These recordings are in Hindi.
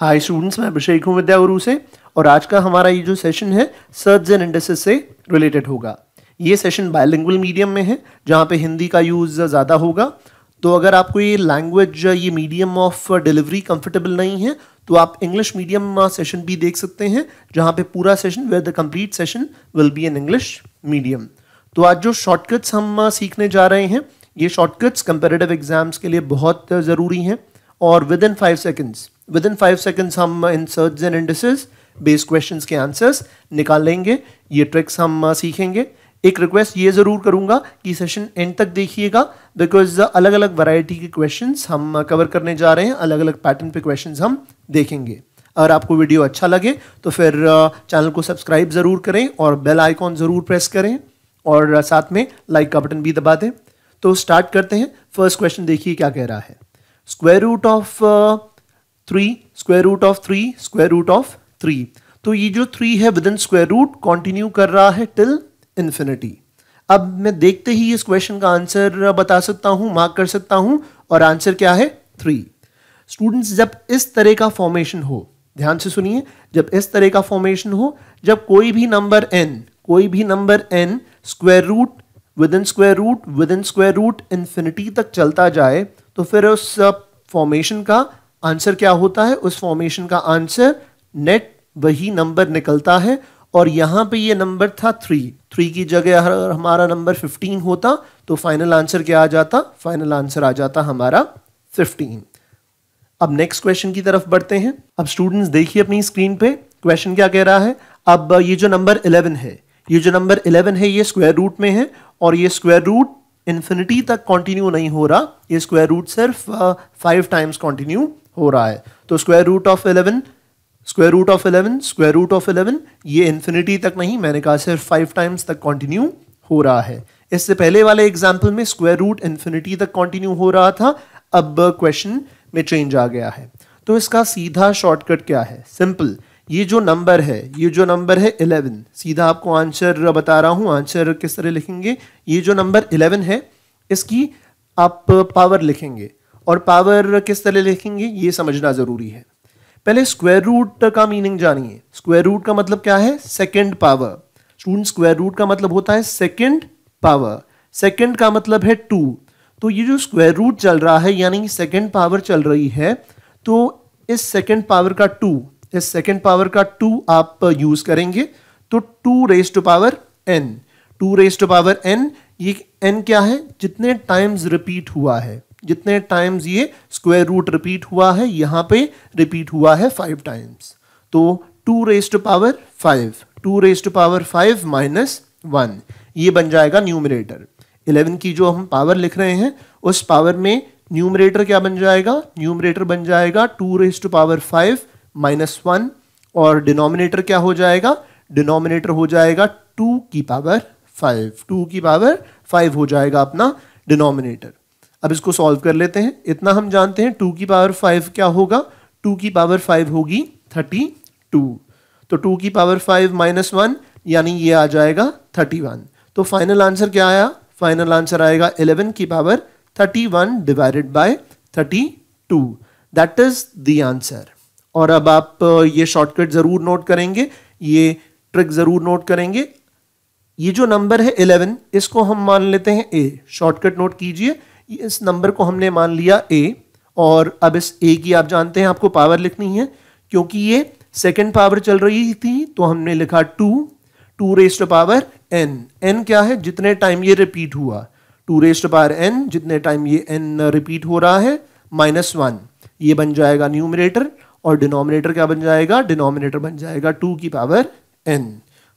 हाई स्टूडेंट्स मैं अभिषेक हूँ विद्या गुरु से और आज का हमारा ये जो सेशन है सर्च एंड इंडस्ट्रीज से रिलेटेड होगा ये सेशन बायलिंगुअल मीडियम में है जहाँ पे हिंदी का यूज़ ज़्यादा होगा तो अगर आपको ये लैंग्वेज ये मीडियम ऑफ डिलीवरी कंफर्टेबल नहीं है तो आप इंग्लिश मीडियम सेशन भी देख सकते हैं जहाँ पे पूरा सेशन वेद complete session will be in English medium तो आज जो शॉर्टकट्स हम सीखने जा रहे हैं ये शॉर्टकट्स कंपेरेटिव एग्जाम्स के लिए बहुत ज़रूरी हैं और within five seconds within five seconds हम surds and indices base question के आंसर्स निकाल लेंगे ये ट्रिक्स हम uh, सीखेंगे एक रिक्वेस्ट ये ज़रूर करूँगा कि सेशन एंड तक देखिएगा बिकॉज अलग अलग वैरायटी के क्वेश्चंस हम कवर uh, करने जा रहे हैं अलग अलग पैटर्न पे क्वेश्चंस हम देखेंगे अगर आपको वीडियो अच्छा लगे तो फिर चैनल uh, को सब्सक्राइब ज़रूर करें और बेल आइकॉन ज़रूर प्रेस करें और साथ में लाइक का बटन भी दबा दें तो स्टार्ट करते हैं फर्स्ट क्वेश्चन देखिए क्या कह रहा है square root of three square root of three square root of three तो ये जो थ्री है within square root continue कर रहा है टिल इन्फिनिटी अब मैं देखते ही इस क्वेश्चन का आंसर बता सकता हूँ मार्क कर सकता हूँ और आंसर क्या है थ्री स्टूडेंट्स जब इस तरह का फॉर्मेशन हो ध्यान से सुनिए जब इस तरह का फॉर्मेशन हो जब कोई भी नंबर एन कोई भी number N square root within square root within square root infinity तक चलता जाए तो फिर उस फॉर्मेशन का आंसर क्या होता है उस फॉर्मेशन का आंसर नेट वही नंबर निकलता है और यहाँ पे ये नंबर था थ्री थ्री की जगह हमारा नंबर फिफ्टीन होता तो फाइनल आंसर क्या आ जाता फाइनल आंसर आ जाता हमारा फिफ्टीन अब नेक्स्ट क्वेश्चन की तरफ बढ़ते हैं अब स्टूडेंट्स देखिए अपनी स्क्रीन पे क्वेश्चन क्या कह रहा है अब ये जो नंबर इलेवन है ये जो नंबर इलेवन है ये स्क्वायर रूट में है और ये स्क्वायर रूट इन्फिनिटी तक कंटिन्यू नहीं हो रहा ये स्क्वायर रूट सिर्फ फाइव टाइम्स कंटिन्यू हो रहा है तो square root of eleven square root of eleven square root of eleven ये इन्फिनिटी तक नहीं मैंने कहा सिर्फ फाइव टाइम्स तक कॉन्टिन्यू हो रहा है इससे पहले वाले एग्जाम्पल में स्क्वायर रूट इन्फिनिटी तक कॉन्टिन्यू हो रहा था अब क्वेश्चन में चेंज आ गया है तो इसका सीधा शॉर्टकट क्या है सिंपल ये जो नंबर है ये जो नंबर है इलेवन सीधा आपको आंसर बता रहा हूँ आंसर किस तरह लिखेंगे ये जो नंबर इलेवन है इसकी आप पावर लिखेंगे और पावर किस तरह लिखेंगे ये समझना ज़रूरी है पहले स्क्वायर रूट का मीनिंग जानिए स्क्वायर रूट का मतलब क्या है second power student square root का मतलब होता है सेकेंड पावर सेकेंड का मतलब है टू तो ये जो स्क्वायर रूट चल रहा है यानी सेकेंड पावर चल रही है तो इस सेकेंड पावर का टू इस सेकेंड पावर का टू आप यूज करेंगे तो two raise to power N two raise to power N ये एन क्या है जितने टाइम्स रिपीट हुआ है जितने टाइम्स ये स्क्वायर रूट रिपीट हुआ है यहाँ पे रिपीट हुआ है फाइव टाइम्स तो two two power five two two power five minus one ये बन जाएगा न्यूमरेटर इलेवन की जो हम पावर लिख रहे हैं उस पावर में न्यूमरेटर क्या बन जाएगा न्यूमरेटर बन जाएगा two two power five minus one और डिनोमिनेटर क्या हो जाएगा डिनोमिनेटर हो जाएगा टू की पावर फाइव टू की पावर फाइव हो जाएगा अपना डिनोमिनेटर अब इसको सॉल्व कर लेते हैं इतना हम जानते हैं टू की पावर फाइव क्या होगा टू की पावर फाइव होगी थर्टी टू तो टू की पावर फाइव माइनस वन यानी ये आ जाएगा थर्टी वन तो फाइनल आंसर क्या आया फाइनल आंसर आएगा इलेवन की power thirty one divided by thirty two that is the answer और अब आप ये शॉर्टकट ज़रूर नोट करेंगे ये ट्रिक ज़रूर नोट करेंगे ये जो नंबर है इलेवन इसको हम मान लेते हैं ए शॉर्टकट नोट कीजिए इस नंबर को हमने मान लिया ए और अब इस ए की आप जानते हैं आपको पावर लिखनी है क्योंकि ये सेकेंड पावर चल रही थी तो हमने लिखा two two raised power N N क्या है जितने टाइम ये रिपीट हुआ टू रेस्ट पावर एन जितने टाइम ये एन रिपीट हो रहा है माइनस वन ये बन जाएगा न्यूमिनेटर और डिनोमिनेटर क्या बन जाएगा डिनोमिनेटर बन जाएगा टू की पावर एन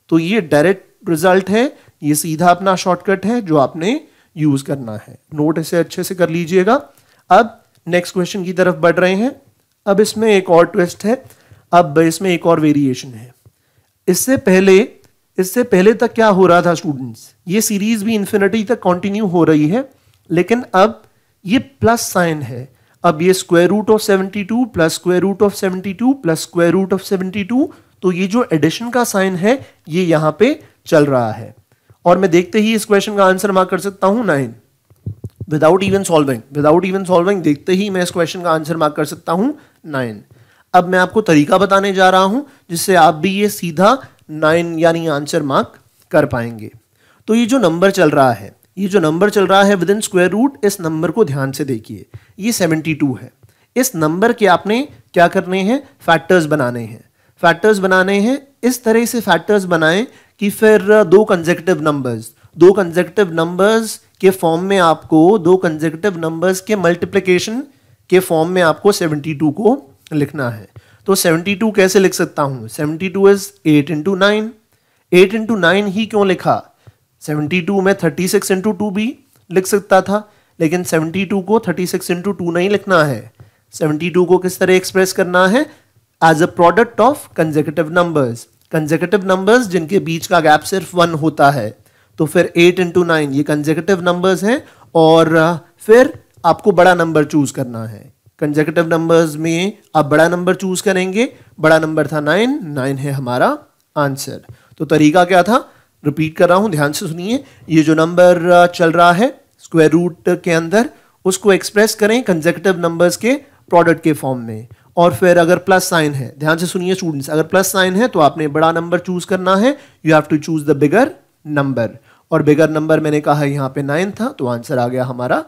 तो ये डायरेक्ट रिजल्ट है ये सीधा अपना शॉर्टकट है जो आपने यूज करना है नोट इसे अच्छे से कर लीजिएगा अब नेक्स्ट क्वेश्चन की तरफ बढ़ रहे हैं अब इसमें एक और ट्विस्ट है अब इसमें एक और वेरिएशन है इससे पहले इससे पहले तक क्या हो रहा था स्टूडेंट्स ये सीरीज भी इंफिनिटी तक कंटिन्यू हो रही है लेकिन अब ये प्लस साइन है अब ये square root of 72 two plus square root of 72 two plus square root of 72 two तो ये जो एडिशन का साइन है ये यहाँ पे चल रहा है और मैं देखते ही इस क्वेश्चन का आंसर मार्क कर सकता हूँ nine without even solving without even solving देखते ही मैं इस क्वेश्चन का आंसर मार्क कर सकता हूँ नाइन अब मैं आपको तरीका बताने जा रहा हूं जिससे आप भी ये सीधा नाइन यानी आंसर मार्क कर पाएंगे तो ये जो नंबर चल रहा है ये जो नंबर चल रहा है विद इन स्क्वायर रूट इस नंबर को ध्यान से देखिए ये सेवेंटी टू है इस नंबर के आपने क्या करने हैं फैक्टर्स बनाने हैं फैक्टर्स बनाने हैं इस तरह से फैक्टर्स बनाएं कि फिर दो कंजेक्टिव नंबर्स दो कंजेक्टिव नंबर्स के फॉर्म में आपको दो कंजेक्टिव नंबर्स के मल्टीप्लिकेशन के फॉर्म में आपको 72 को लिखना है तो 72 कैसे लिख सकता हूँ 72 two is eight into nine eight into nine ही क्यों लिखा 72 में 36 सिक्स इंटू टू भी लिख सकता था लेकिन 72 को 36 सिक्स इंटू टू नहीं लिखना है 72 को किस तरह एक्सप्रेस करना है as a product of consecutive numbers consecutive numbers जिनके बीच का गैप सिर्फ वन होता है तो फिर एट इंटू नाइन ये कंजेकेटिव नंबर्स हैं और फिर आपको बड़ा नंबर चूज करना है कंजेकेटिव नंबर्स में आप बड़ा नंबर चूज करेंगे बड़ा नंबर था नाइन नाइन है हमारा आंसर तो तरीका क्या था रिपीट कर रहा हूँ ध्यान से सुनिए ये जो नंबर चल रहा है स्क्वायर रूट के अंदर उसको एक्सप्रेस करें कंजेकेटिव नंबर्स के प्रोडक्ट के फॉर्म में और फिर अगर प्लस साइन है ध्यान से सुनिए स्टूडेंट्स अगर प्लस साइन है तो आपने बड़ा नंबर चूज करना है you have to choose the bigger number और बिगर नंबर मैंने कहा यहाँ पे नाइन था तो आंसर आ गया हमारा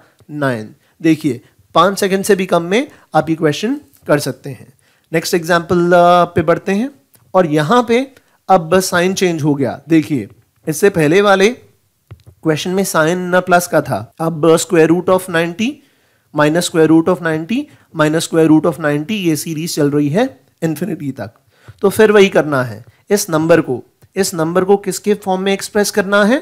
नाइन देखिए पांच सेकंड से भी कम में आप ये क्वेश्चन कर सकते हैं नेक्स्ट एग्जाम्पल uh, पे बढ़ते हैं और यहां पे अब साइन चेंज हो गया देखिए इससे पहले वाले क्वेश्चन में साइन प्लस का था अब square root of ninety minus square root of 90 minus square root of 90 ये सीरीज चल रही है इन्फिनिटी तक तो फिर वही करना है इस नंबर को इस नंबर को किसके फॉर्म में एक्सप्रेस करना है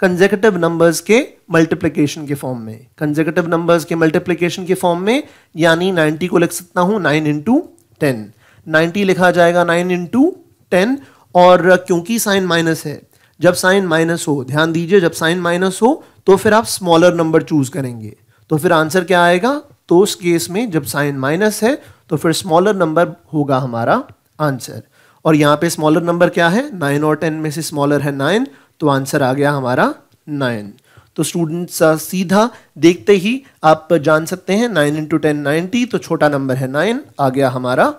कंजेकेटिव नंबर्स के मल्टीप्लिकेशन के फॉर्म में कंजेकेटिव नंबर्स के मल्टीप्लिकेशन के फॉर्म में यानी 90 को लिख सकता हूँ 9 इंटू टेन नाइन्टी लिखा जाएगा 9 इंटू टेन और क्योंकि साइन माइनस है जब साइन माइनस हो ध्यान दीजिए जब साइन माइनस हो तो फिर आप स्मॉलर नंबर चूज करेंगे तो फिर आंसर क्या आएगा तो उस केस में जब साइन माइनस है तो फिर स्मॉलर नंबर होगा हमारा आंसर और यहाँ पे स्मॉलर नंबर क्या है नाइन और टेन में से स्मॉलर है नाइन तो आंसर आ गया हमारा नाइन तो स्टूडेंट्स uh, सीधा देखते ही आप जान सकते हैं नाइन इंटू टेन नाइनटी तो छोटा नंबर है नाइन आ गया हमारा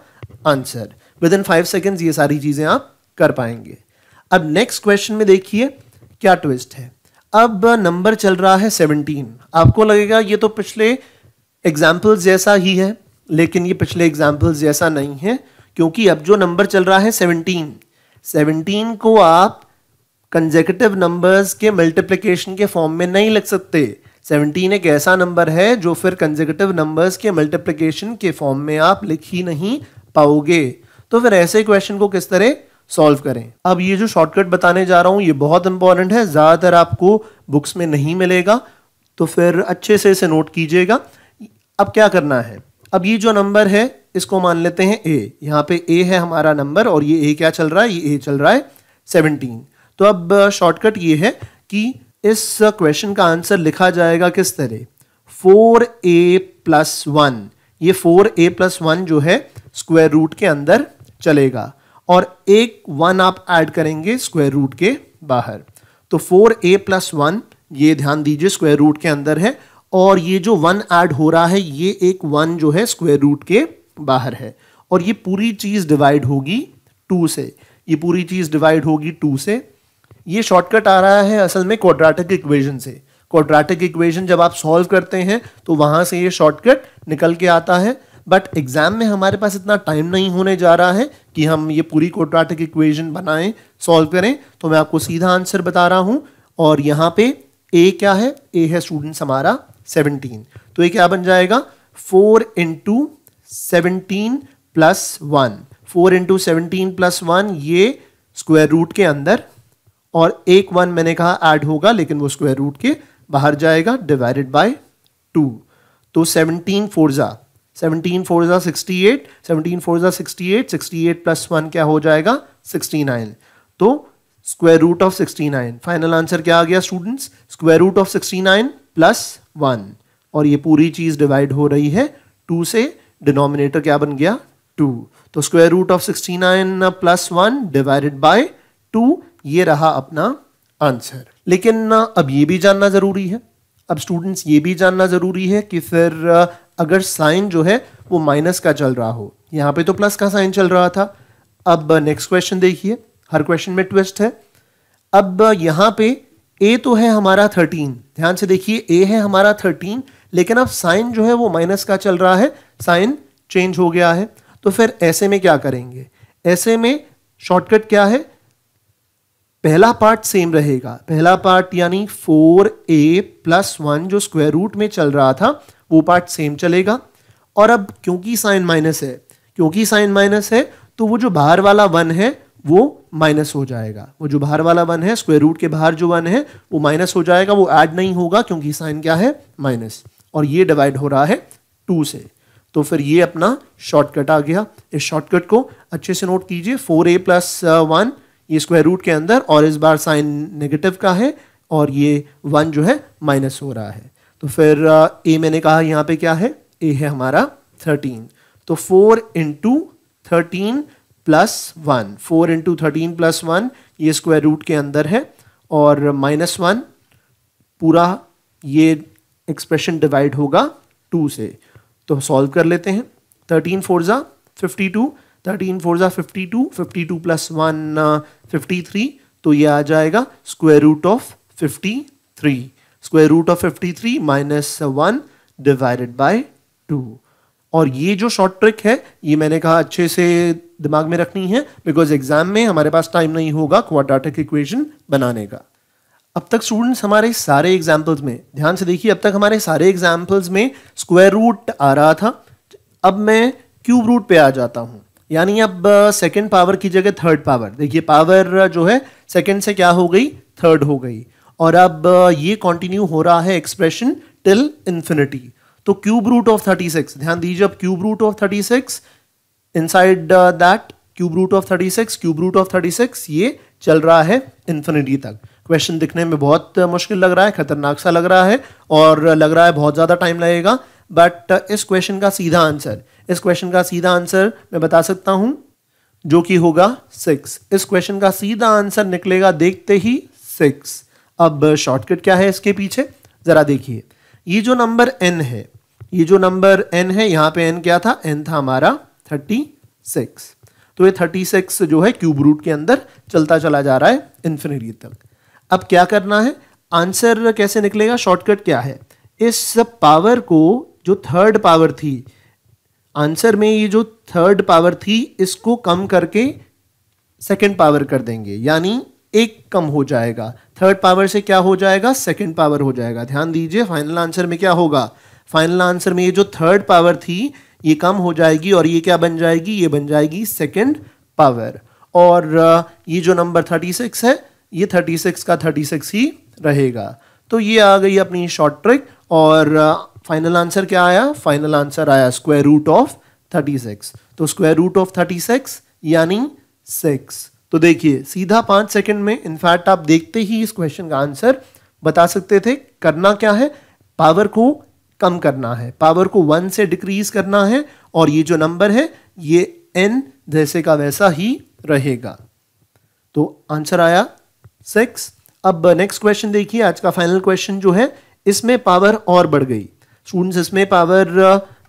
answer within five seconds ये सारी चीज़ें आप कर पाएंगे अब नेक्स्ट क्वेश्चन में देखिए क्या ट्विस्ट है अब नंबर चल रहा है सेवनटीन आपको लगेगा ये तो पिछले एग्जाम्पल जैसा ही है लेकिन ये पिछले एग्जाम्पल जैसा नहीं है क्योंकि अब जो नंबर चल रहा है सेवनटीन सेवनटीन को आप कंजेकेटिव नंबर्स के मल्टीप्लिकेशन के फॉर्म में नहीं लिख सकते सेवनटीन एक ऐसा नंबर है जो फिर कंजेकेटिव नंबर्स के मल्टीप्लिकेशन के फॉर्म में आप लिख ही नहीं पाओगे तो फिर ऐसे क्वेश्चन को किस तरह सॉल्व करें अब ये जो शॉर्टकट बताने जा रहा हूँ ये बहुत इंपॉर्टेंट है ज़्यादातर आपको बुक्स में नहीं मिलेगा तो फिर अच्छे से इसे नोट कीजिएगा अब क्या करना है अब ये जो नंबर है इसको मान लेते हैं ए यहाँ पे ए है हमारा नंबर और ये ए क्या चल रहा है ये ए चल रहा है सेवनटीन तो अब शॉर्टकट ये है कि इस क्वेश्चन का आंसर लिखा जाएगा किस तरह फोर ए प्लस वन ये फोर ए प्लस वन जो है स्क्वायर रूट के अंदर चलेगा और एक वन आप ऐड करेंगे स्क्वायर रूट के बाहर तो फोर ए प्लस वन ये ध्यान दीजिए स्क्वायर रूट के अंदर है और ये जो वन ऐड हो रहा है ये एक वन जो है स्क्वायर रूट के बाहर है और ये पूरी चीज़ डिवाइड होगी टू से ये पूरी चीज़ डिवाइड होगी टू से ये शॉर्टकट आ रहा है असल में क्वाड्रेटिक इक्वेशन से क्वाड्रेटिक इक्वेशन जब आप सॉल्व करते हैं तो वहां से ये शॉर्टकट निकल के आता है बट एग्जाम में हमारे पास इतना टाइम नहीं होने जा रहा है कि हम ये पूरी कोट्राटिक इक्वेशन बनाएं सॉल्व करें तो मैं आपको सीधा आंसर बता रहा हूँ और यहाँ पे ए क्या है ए है स्टूडेंट्स हमारा सेवनटीन तो ये क्या बन जाएगा four into seventeen plus one four into seventeen plus one ये स्क्वायर रूट के अंदर और एक वन मैंने कहा ऐड होगा लेकिन वो स्क्वायर रूट के बाहर जाएगा डिवाइडेड बाय टू तो सेवनटीन फोर ज़ा सेवनटीन फोर ज़ा सिक्सटी एट सेवनटीन फोर ज़ा sixty eight sixty eight plus one क्या हो जाएगा सिक्सटी नाइन तो square root of sixty nine final answer क्या आ गया students square root of sixty nine plus one और ये पूरी चीज़ डिवाइड हो रही है टू से डिनोमिनेटर क्या बन गया टू तो square root of sixty nine plus one divided by two ये रहा अपना आंसर लेकिन अब ये भी जानना ज़रूरी है अब स्टूडेंट्स ये भी जानना ज़रूरी है कि फिर अगर साइन जो है वो माइनस का चल रहा हो यहां पे तो प्लस का साइन चल रहा था अब नेक्स्ट क्वेश्चन देखिए हर क्वेश्चन में ट्विस्ट है अब यहां पे ए तो है हमारा थर्टीन ध्यान से देखिए ए है हमारा थर्टीन लेकिन अब साइन जो है वो माइनस का चल रहा है साइन चेंज हो गया है तो फिर ऐसे में क्या करेंगे ऐसे में शॉर्टकट क्या है पहला पार्ट सेम रहेगा पहला पार्ट यानी फोर ए प्लस वन जो स्क्वायर रूट में चल रहा था वो पार्ट सेम चलेगा और अब क्योंकि साइन माइनस है क्योंकि साइन माइनस है तो वो जो बाहर वाला वन है वो माइनस हो जाएगा वो जो बाहर वाला वन है स्क्वायर रूट के बाहर जो वन है वो माइनस हो जाएगा वो ऐड नहीं होगा क्योंकि साइन क्या है माइनस और ये डिवाइड हो रहा है टू से तो फिर ये अपना शॉर्टकट आ गया इस शॉर्टकट को अच्छे से नोट कीजिए फोर ए प्लस वन ये स्क्वायर रूट के अंदर और इस बार साइन नेगेटिव का है और ये वन जो है माइनस हो रहा है तो फिर ए मैंने कहा यहाँ पे क्या है ए है हमारा थर्टीन तो four into thirteen plus one four into thirteen plus one ये स्क्वायर रूट के अंदर है और माइनस वन पूरा ये एक्सप्रेशन डिवाइड होगा टू से तो सॉल्व कर लेते हैं थर्टीन फोर ज़ा फिफ्टी टू थर्टीन फोर ज़ा fifty two fifty two plus one fifty three तो ये आ जाएगा square root of fifty three square root of 53 minus one divided by two और ये जो शॉर्ट ट्रिक है ये मैंने कहा अच्छे से दिमाग में रखनी है बिकॉज एग्जाम में हमारे पास टाइम नहीं होगा क्वाड्रेटिक इक्वेशन बनाने का अब तक स्टूडेंट्स हमारे सारे एग्जाम्पल्स में ध्यान से देखिए अब तक हमारे सारे एग्जाम्पल्स में स्क्वायर रूट आ रहा था अब मैं क्यूब रूट पे आ जाता हूँ यानी अब सेकेंड पावर की जगह थर्ड पावर देखिए पावर जो है सेकेंड से क्या हो गई थर्ड हो गई और अब ये कंटिन्यू हो रहा है एक्सप्रेशन टिल इन्फिनिटी तो cube root of thirty six ध्यान दीजिए अब cube root of thirty six inside that cube root of thirty six cube root of thirty six ये चल रहा है इन्फिनिटी तक क्वेश्चन दिखने में बहुत मुश्किल लग रहा है खतरनाक सा लग रहा है और लग रहा है बहुत ज़्यादा टाइम लगेगा बट इस क्वेश्चन का सीधा आंसर इस क्वेश्चन का सीधा आंसर मैं बता सकता हूँ जो कि होगा सिक्स इस क्वेश्चन का सीधा आंसर निकलेगा देखते ही सिक्स अब शॉर्टकट क्या है इसके पीछे ज़रा देखिए ये जो नंबर एन है ये जो नंबर एन है यहाँ पे एन क्या था एन था हमारा थर्टी सिक्स तो ये थर्टी सिक्स जो है क्यूब रूट के अंदर चलता चला जा रहा है इन्फिनिटी तक अब क्या करना है आंसर कैसे निकलेगा शॉर्टकट क्या है इस पावर को जो थर्ड पावर थी आंसर में ये जो थर्ड पावर थी इसको कम करके सेकेंड पावर कर देंगे यानी एक कम हो जाएगा थर्ड पावर से क्या हो जाएगा सेकेंड पावर हो जाएगा ध्यान दीजिए फाइनल आंसर में क्या होगा फाइनल आंसर में ये जो थर्ड पावर थी ये कम हो जाएगी और ये क्या बन जाएगी ये बन जाएगी सेकेंड पावर और ये जो नंबर थर्टी सिक्स है ये थर्टी सिक्स का थर्टी सिक्स ही रहेगा तो ये आ गई अपनी शॉर्ट ट्रिक और फाइनल आंसर क्या आया फाइनल आंसर आया square root of thirty six तो square root of thirty six यानी सिक्स तो देखिए सीधा पांच सेकंड में इनफैक्ट आप देखते ही इस क्वेश्चन का आंसर बता सकते थे करना क्या है पावर को कम करना है पावर को वन से डिक्रीज करना है और ये जो नंबर है ये एन जैसे का वैसा ही रहेगा तो आंसर आया सिक्स अब नेक्स्ट क्वेश्चन देखिए आज का फाइनल क्वेश्चन जो है इसमें पावर और बढ़ गई स्टूडेंट्स इसमें पावर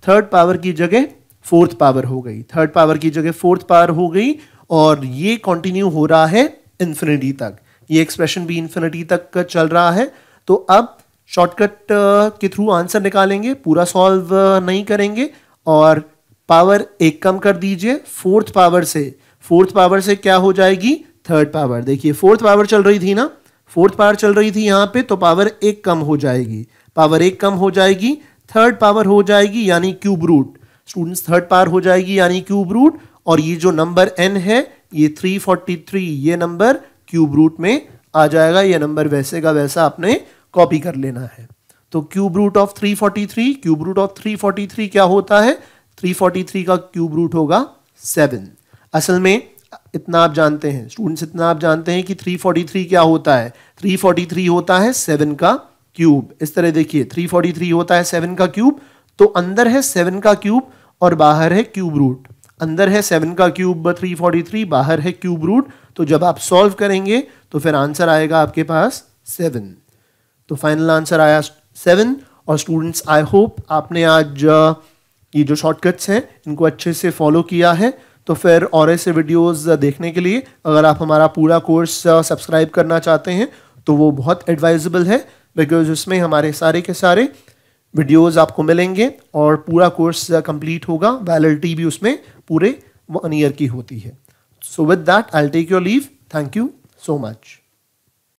थर्ड पावर की जगह फोर्थ पावर हो गई थर्ड पावर की जगह फोर्थ पावर हो गई और ये कंटिन्यू हो रहा है इन्फिनिटी तक ये एक्सप्रेशन भी इन्फिनिटी तक चल रहा है तो अब शॉर्टकट uh, के थ्रू आंसर निकालेंगे पूरा सॉल्व uh, नहीं करेंगे और पावर एक कम कर दीजिए फोर्थ पावर से फोर्थ पावर से क्या हो जाएगी थर्ड पावर देखिए फोर्थ पावर चल रही थी ना फोर्थ पावर चल रही थी यहाँ पे तो पावर एक कम हो जाएगी पावर एक कम हो जाएगी थर्ड पावर हो जाएगी यानी cube root students third power हो जाएगी यानी क्यूब रूट और ये जो नंबर एन है ये 343 ये नंबर क्यूब रूट में आ जाएगा ये नंबर वैसे का वैसा आपने कॉपी कर लेना है तो cube root of 343 cube root of 343 क्या होता है 343 का क्यूब रूट होगा सेवन असल में इतना आप जानते हैं स्टूडेंट्स इतना आप जानते हैं कि 343 क्या होता है 343 होता है सेवन का क्यूब इस तरह देखिए 343 होता है सेवन का क्यूब तो अंदर है सेवन का क्यूब और बाहर है क्यूब रूट अंदर है सेवन का क्यूब थ्री फोर्टी थ्री बाहर है क्यूब रूट तो जब आप सॉल्व करेंगे तो फिर आंसर आएगा आपके पास सेवन तो फाइनल आंसर आया सेवन और स्टूडेंट्स आई होप आपने आज ये जो शॉर्टकट्स हैं इनको अच्छे से फॉलो किया है तो फिर और ऐसे वीडियोस देखने के लिए अगर आप हमारा पूरा कोर्स सब्सक्राइब करना चाहते हैं तो वो बहुत एडवाइजेबल है बिकॉज उसमें हमारे सारे के सारे वीडियोस आपको मिलेंगे और पूरा कोर्स कंप्लीट होगा वैलिडिटी भी उसमें पूरे वन ईयर की होती है so with that I take your leave thank you so much